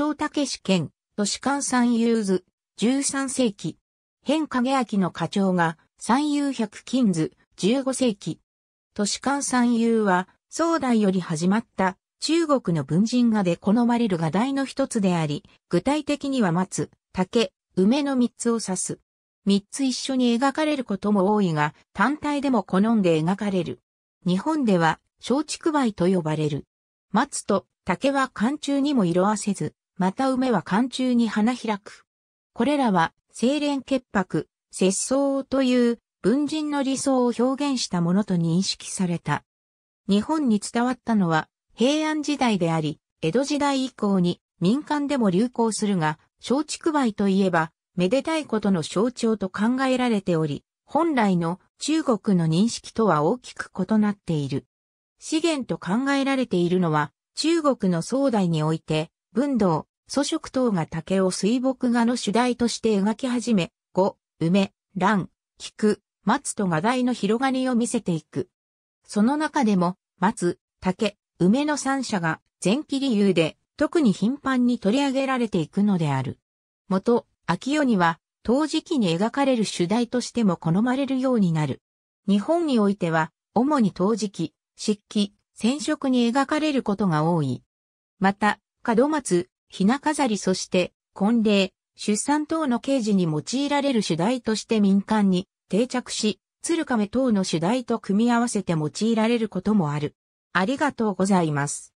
長武士県、都市間三遊図、13世紀。変影明の課長が、三遊百金図、15世紀。都市間三遊は、宋代より始まった、中国の文人画で好まれる画題の一つであり、具体的には松、竹、梅の三つを指す。三つ一緒に描かれることも多いが、単体でも好んで描かれる。日本では、松竹梅と呼ばれる。松と竹は寒中にも色あせず、また梅は寒中に花開く。これらは、清廉潔白、節操という文人の理想を表現したものと認識された。日本に伝わったのは平安時代であり、江戸時代以降に民間でも流行するが、松竹梅といえば、めでたいことの象徴と考えられており、本来の中国の認識とは大きく異なっている。資源と考えられているのは、中国の宋代において、文道、祖食等が竹を水墨画の主題として描き始め、五、梅、蘭、菊、松と画題の広がりを見せていく。その中でも、松、竹、梅の三者が前期理由で特に頻繁に取り上げられていくのである。元、秋夜には、陶磁器に描かれる主題としても好まれるようになる。日本においては、主に陶磁器、漆器、染色に描かれることが多い。また、門松、ひな飾りそして婚礼、出産等の刑事に用いられる主題として民間に定着し、鶴亀等の主題と組み合わせて用いられることもある。ありがとうございます。